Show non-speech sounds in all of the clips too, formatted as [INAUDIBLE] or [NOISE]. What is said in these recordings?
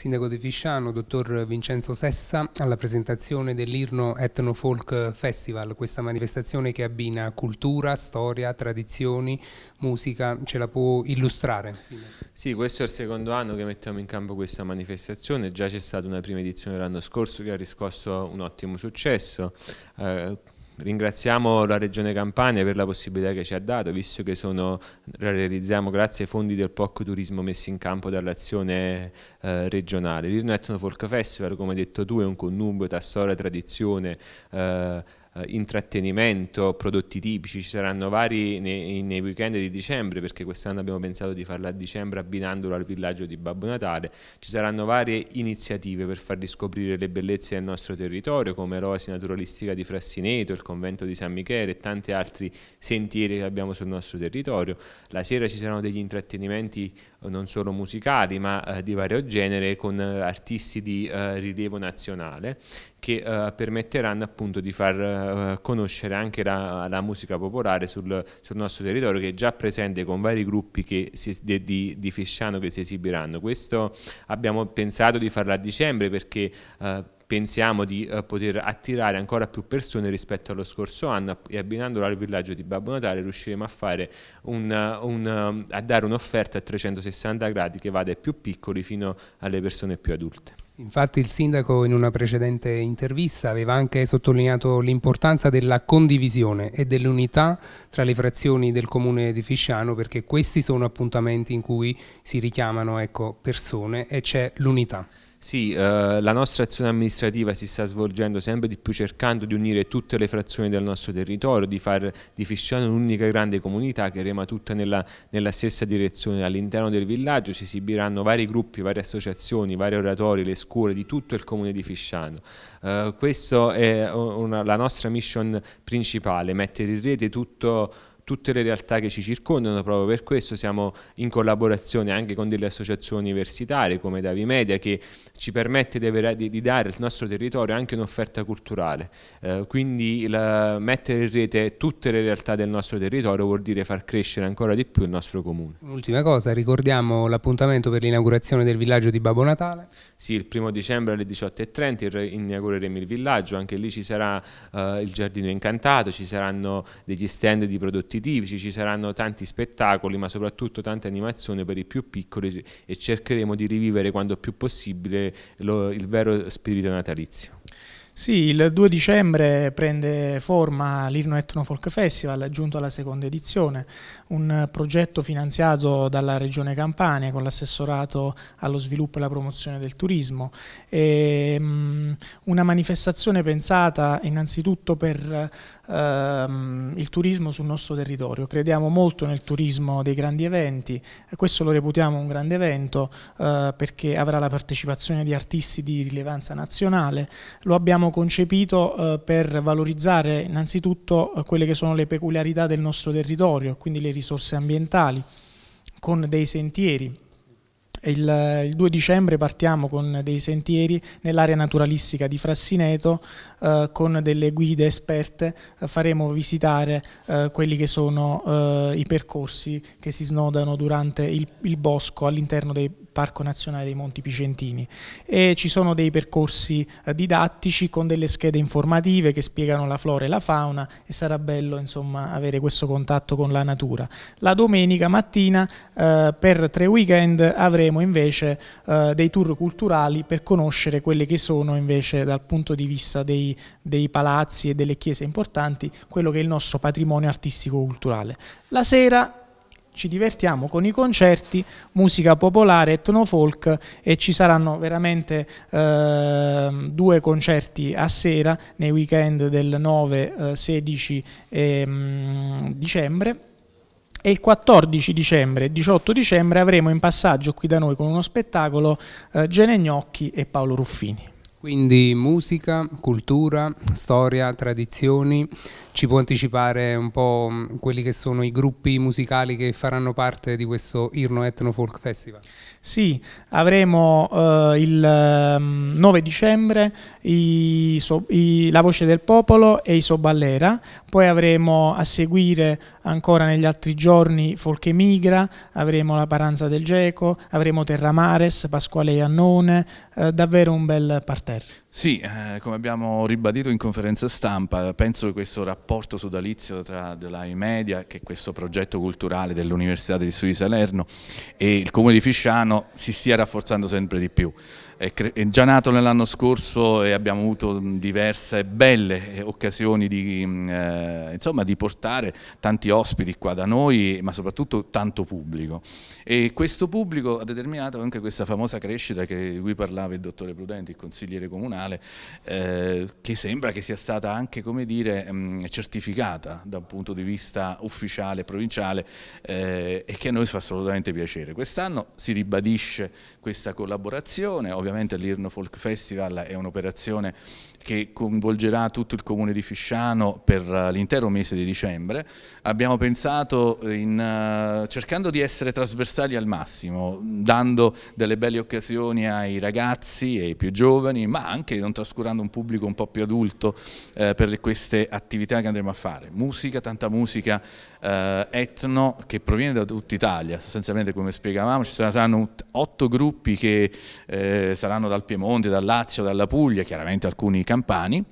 Sindaco di Fisciano, dottor Vincenzo Sessa, alla presentazione dell'Irno Ethno Folk Festival, questa manifestazione che abbina cultura, storia, tradizioni, musica, ce la può illustrare? Sì, questo è il secondo anno che mettiamo in campo questa manifestazione, già c'è stata una prima edizione l'anno scorso che ha riscosso un ottimo successo. Eh, Ringraziamo la Regione Campania per la possibilità che ci ha dato, visto che sono, la realizziamo grazie ai fondi del POC Turismo messi in campo dall'azione eh, regionale. L'Irno Etno Folk Festival, come hai detto tu, è un connubio tra storia, e tradizione, eh, eh, intrattenimento, prodotti tipici, ci saranno vari nei, nei, weekend di dicembre perché quest'anno abbiamo pensato di farla a dicembre abbinandolo al villaggio di Babbo Natale, ci saranno varie iniziative per far riscoprire le bellezze del nostro territorio come l'oasi naturalistica di Frassineto, il convento di San Michele e tanti altri sentieri che abbiamo sul nostro territorio, la sera ci saranno degli intrattenimenti non solo musicali ma eh, di vario genere con eh, artisti di eh, rilievo nazionale che permetteranno appunto di far conoscere anche la, la musica popolare sul, sul, nostro territorio che è già presente con vari gruppi si, di, di, Fisciano che si esibiranno. Questo abbiamo pensato di farlo a dicembre perché pensiamo di eh, poter attirare ancora più persone rispetto allo scorso anno e abbinandolo al villaggio di Babbo Natale riusciremo a, un, eh, un, eh, a dare un'offerta a 360 gradi che va dai più piccoli fino alle persone più adulte. Infatti il sindaco in una precedente intervista aveva anche sottolineato l'importanza della condivisione e dell'unità tra le frazioni del comune di Fisciano perché questi sono appuntamenti in cui si richiamano ecco, persone e c'è l'unità. Sì, eh, la nostra azione amministrativa si sta svolgendo sempre di più cercando di unire tutte le frazioni del nostro territorio, di, far, di fischiare un'unica grande comunità che rema tutta nella, nella stessa direzione. All'interno del villaggio ci esibiranno vari gruppi, varie associazioni, vari oratori, le scuole di tutto il comune di Fisciano. Eh, questa è eh, una, la nostra mission principale, mettere in rete tutto tutte le realtà che ci circondano, proprio per questo siamo in collaborazione anche con delle associazioni universitarie come Davi Media che ci permette di, avere, di, di dare al nostro territorio anche un'offerta culturale, eh, quindi la, mettere in rete tutte le realtà del nostro territorio vuol dire far crescere ancora di più il nostro comune. Un'ultima cosa, ricordiamo l'appuntamento per l'inaugurazione del villaggio di Babbo Natale? Sì, il primo dicembre alle 18.30 inaugureremo il villaggio, anche lì ci sarà eh, il giardino incantato, ci saranno degli stand di prodotti competitivi, ci saranno tanti spettacoli ma soprattutto tanta animazione per i più piccoli e cercheremo di rivivere quanto più possibile lo, il vero spirito natalizio. Sì, il 2 dicembre prende forma l'Irno Etno Folk Festival, giunto alla seconda edizione, un progetto finanziato dalla Regione Campania con l'assessorato allo sviluppo e alla promozione del turismo. E, um, una manifestazione pensata innanzitutto per um, il turismo sul nostro territorio. Crediamo molto nel turismo dei grandi eventi, questo lo reputiamo un grande evento uh, perché avrà la partecipazione di artisti di rilevanza nazionale. Lo abbiamo concepito eh, per valorizzare innanzitutto eh, quelle che sono le peculiarità del nostro territorio, quindi le risorse ambientali, con dei sentieri. Il, il 2 dicembre partiamo con dei sentieri nell'area naturalistica di Frassineto, eh, con delle guide esperte eh, faremo visitare eh, quelli che sono eh, i percorsi che si snodano durante il, il bosco all'interno dei Parco Nazionale dei Monti Picentini e ci sono dei percorsi eh, didattici con delle schede informative che spiegano la flora e la fauna e sarà bello insomma, avere questo contatto con la natura. La domenica mattina eh, per tre weekend avremo invece eh, dei tour culturali per conoscere quelle che sono invece dal punto di vista dei, dei palazzi e delle chiese importanti quello che è il nostro patrimonio artistico-culturale. La sera ci divertiamo con i concerti, musica popolare, etnofolk e ci saranno veramente eh, due concerti a sera nei weekend del 9, eh, 16 eh, dicembre e il 14 dicembre e 18 dicembre avremo in passaggio qui da noi con uno spettacolo eh, Gene Gnocchi e Paolo Ruffini. Quindi musica, cultura, storia, tradizioni, ci può anticipare un po' mm, quelli che sono i gruppi musicali che faranno parte di questo Irno Ethno Folk Festival? Sì, avremo eh, il 9 mm, dicembre i, so, i, La Voce del Popolo e i Soballera, poi avremo a seguire ancora negli altri giorni Folk Emigra, avremo La Paranza del Geco, avremo Terramares, Pasquale Iannone, eh, davvero un bel partenariato. Terry. Sì, eh, come abbiamo ribadito in conferenza stampa, penso che questo rapporto sodalizio tra Delai Media, che è questo progetto culturale dell'Università degli Studi di Salerno, e il Comune di Fisciano si stia rafforzando sempre di più. È, è già nato nell'anno scorso e abbiamo avuto diverse belle eh, occasioni di, eh, insomma, di portare tanti ospiti qua da noi, ma soprattutto tanto pubblico. E questo pubblico ha determinato anche questa famosa crescita che, di cui parlava il dottore Prudenti, il consigliere consigliere comunale, eh, che sembra che sia stata anche dire, mh, mm, certificata da un punto di vista ufficiale, provinciale eh, e che a noi fa assolutamente piacere. Quest'anno si ribadisce questa collaborazione, ovviamente l'Irno Folk Festival è un'operazione che coinvolgerà tutto il comune di Fisciano per eh, l'intero mese di dicembre. Abbiamo pensato in, eh, cercando di essere trasversali al massimo, dando delle belle occasioni ai ragazzi e ai più giovani, ma anche non trascurando un pubblico un po' più adulto eh, per queste attività che andremo a fare. Musica, tanta musica eh, etno che proviene da tutta Italia, sostanzialmente come spiegavamo ci saranno otto gruppi che eh, saranno dal Piemonte, dal Lazio, dalla Puglia, chiaramente alcuni campani,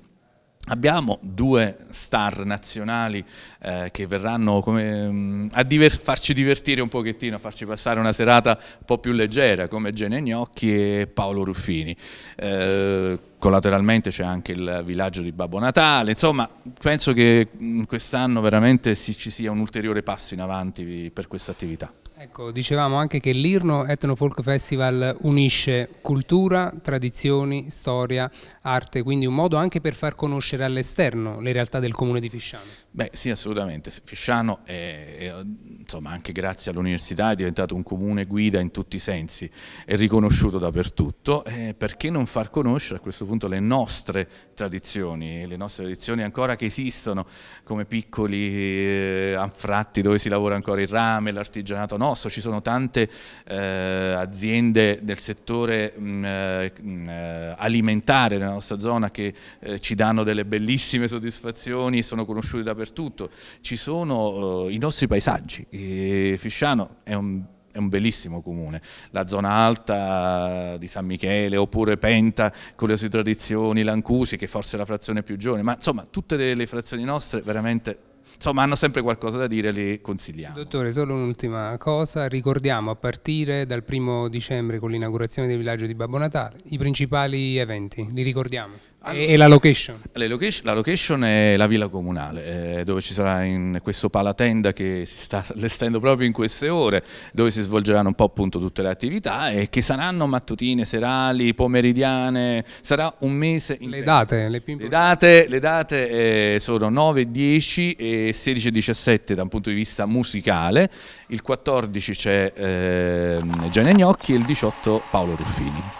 Abbiamo due star nazionali eh, che verranno come, mm, a diver farci divertire un pochettino, a farci passare una serata un po' più leggera, come Gene Gnocchi e Paolo Ruffini. Eh, collateralmente c'è anche il villaggio di Babbo Natale, insomma penso che mm, quest'anno veramente ci sia un ulteriore passo in avanti per questa attività. Ecco, dicevamo anche che l'Irno Ethno Folk Festival unisce cultura, tradizioni, storia, arte, quindi un modo anche per far conoscere all'esterno le realtà del comune di Fisciano. Beh sì, assolutamente. Fisciano è, è insomma, anche grazie all'università è diventato un comune guida in tutti i sensi, è riconosciuto dappertutto. Eh, perché non far conoscere a questo punto le nostre tradizioni, le nostre tradizioni ancora che esistono come piccoli eh, anfratti dove si lavora ancora il rame, l'artigianato no? nostro, ci sono tante eh, aziende del settore mh, mm, eh, alimentare nella nostra zona che eh, ci danno delle bellissime soddisfazioni, sono conosciute dappertutto, ci sono eh, i nostri paesaggi, e Fisciano è un è un bellissimo comune, la zona alta di San Michele oppure Penta con le sue tradizioni, Lancusi che forse è la frazione più giovane, ma insomma tutte le, le frazioni nostre veramente Insomma, hanno sempre qualcosa da dire, li consigliamo. Dottore, solo un'ultima cosa. Ricordiamo a partire dal primo dicembre con l'inaugurazione del villaggio di Babbo Natale i principali eventi, li ricordiamo. Allora, e, la location? location? La location è la villa comunale, eh, dove ci sarà in questo palatenda che si sta [LAUGHS] allestendo proprio in queste ore, dove si svolgeranno un po' appunto tutte le attività e che saranno mattutine, serali, pomeridiane, sarà un mese in le date le, le date, le date eh, sono 9, 10 e 16 e 17 da un punto di vista musicale, il 14 c'è eh, Gianni Agnocchi e il 18 Paolo Ruffini.